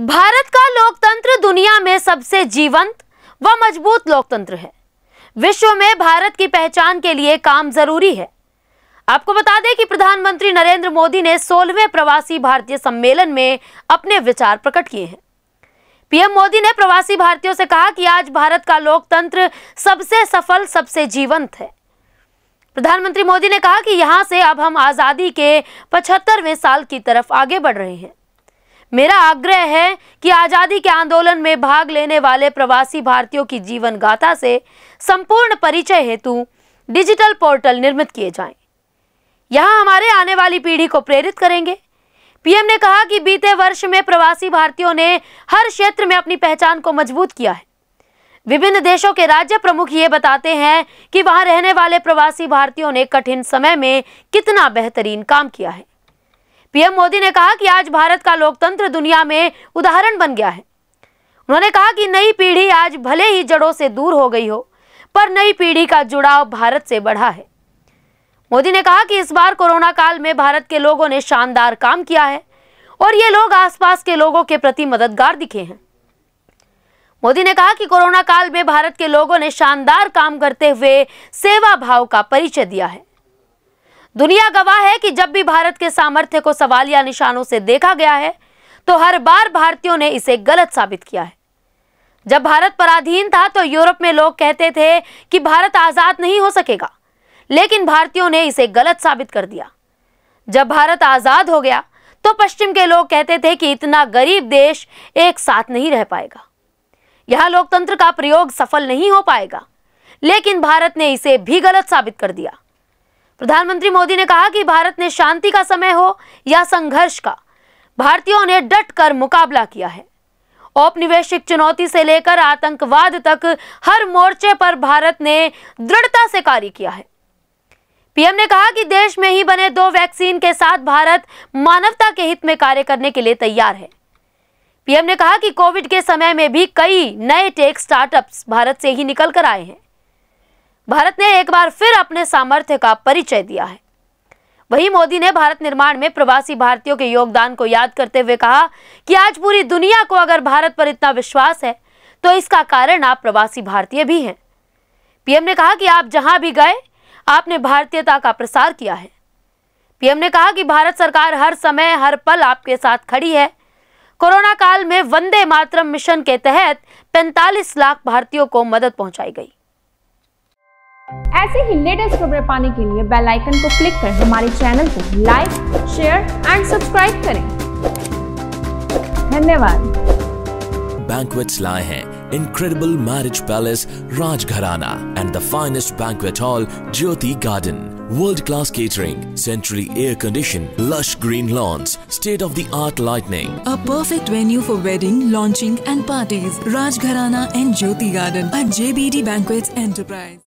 भारत का लोकतंत्र दुनिया में सबसे जीवंत व मजबूत लोकतंत्र है विश्व में भारत की पहचान के लिए काम जरूरी है आपको बता दें कि प्रधानमंत्री नरेंद्र मोदी ने सोलहवें प्रवासी भारतीय सम्मेलन में अपने विचार प्रकट किए हैं पीएम मोदी ने प्रवासी भारतीयों से कहा कि आज भारत का लोकतंत्र सबसे सफल सबसे जीवंत है प्रधानमंत्री मोदी ने कहा कि यहां से अब हम आज़ादी के पचहत्तरवें साल की तरफ आगे बढ़ रहे हैं मेरा आग्रह है कि आज़ादी के आंदोलन में भाग लेने वाले प्रवासी भारतीयों की जीवन गाथा से संपूर्ण परिचय हेतु डिजिटल पोर्टल निर्मित किए जाएं। यह हमारे आने वाली पीढ़ी को प्रेरित करेंगे पीएम ने कहा कि बीते वर्ष में प्रवासी भारतीयों ने हर क्षेत्र में अपनी पहचान को मजबूत किया है विभिन्न देशों के राज्य प्रमुख ये बताते हैं कि वहां रहने वाले प्रवासी भारतीयों ने कठिन समय में कितना बेहतरीन काम किया है पीएम मोदी ने कहा कि आज भारत का लोकतंत्र दुनिया में उदाहरण बन गया है उन्होंने कहा कि नई पीढ़ी आज भले ही जड़ों से दूर हो गई हो पर नई पीढ़ी का जुड़ाव भारत से बढ़ा है मोदी ने कहा कि इस बार कोरोना काल में भारत के लोगों ने शानदार काम किया है और ये लोग आसपास के लोगों के प्रति मददगार दिखे हैं मोदी ने कहा कि कोरोना काल में भारत के लोगों ने शानदार काम करते हुए सेवा भाव का परिचय दिया है दुनिया गवाह है कि जब भी भारत के सामर्थ्य को सवाल या निशानों से देखा गया है तो हर बार भारतीयों ने इसे गलत साबित किया है जब भारत पराधीन था तो यूरोप में लोग कहते थे कि भारत आज़ाद नहीं हो सकेगा लेकिन भारतीयों ने इसे गलत साबित कर दिया जब भारत आज़ाद हो गया तो पश्चिम के लोग कहते थे कि इतना गरीब देश एक साथ नहीं रह पाएगा यह लोकतंत्र का प्रयोग सफल नहीं हो पाएगा लेकिन भारत ने इसे भी गलत साबित कर दिया प्रधानमंत्री मोदी ने कहा कि भारत ने शांति का समय हो या संघर्ष का भारतीयों ने डट कर मुकाबला किया है औपनिवेशिक चुनौती से लेकर आतंकवाद तक हर मोर्चे पर भारत ने दृढ़ता से कार्य किया है पीएम ने कहा कि देश में ही बने दो वैक्सीन के साथ भारत मानवता के हित में कार्य करने के लिए तैयार है पीएम ने कहा कि कोविड के समय में भी कई नए टेक स्टार्टअप्स भारत से ही निकल कर आए हैं भारत ने एक बार फिर अपने सामर्थ्य का परिचय दिया है वहीं मोदी ने भारत निर्माण में प्रवासी भारतीयों के योगदान को याद करते हुए कहा कि आज पूरी दुनिया को अगर भारत पर इतना विश्वास है तो इसका कारण आप प्रवासी भारतीय भी हैं पीएम ने कहा कि आप जहां भी गए आपने भारतीयता का प्रसार किया है पीएम ने कहा कि भारत सरकार हर समय हर पल आपके साथ खड़ी है कोरोना काल में वंदे मातरम मिशन के तहत 45 लाख भारतीयों को मदद पहुंचाई गई ऐसे ही लेटेस्ट खबरें पाने के लिए बेल आइकन को क्लिक कर हमारे चैनल को लाइक शेयर एंड सब्सक्राइब करें धन्यवाद Banquets लाए हैं incredible marriage palace Rajgharana and the finest banquet hall Jyoti Garden. World-class catering, centrally air-conditioned, lush green lawns, state-of-the-art lighting. A perfect venue for wedding, launching and parties. Rajgharana and Jyoti Garden at JBD Banquets Enterprise.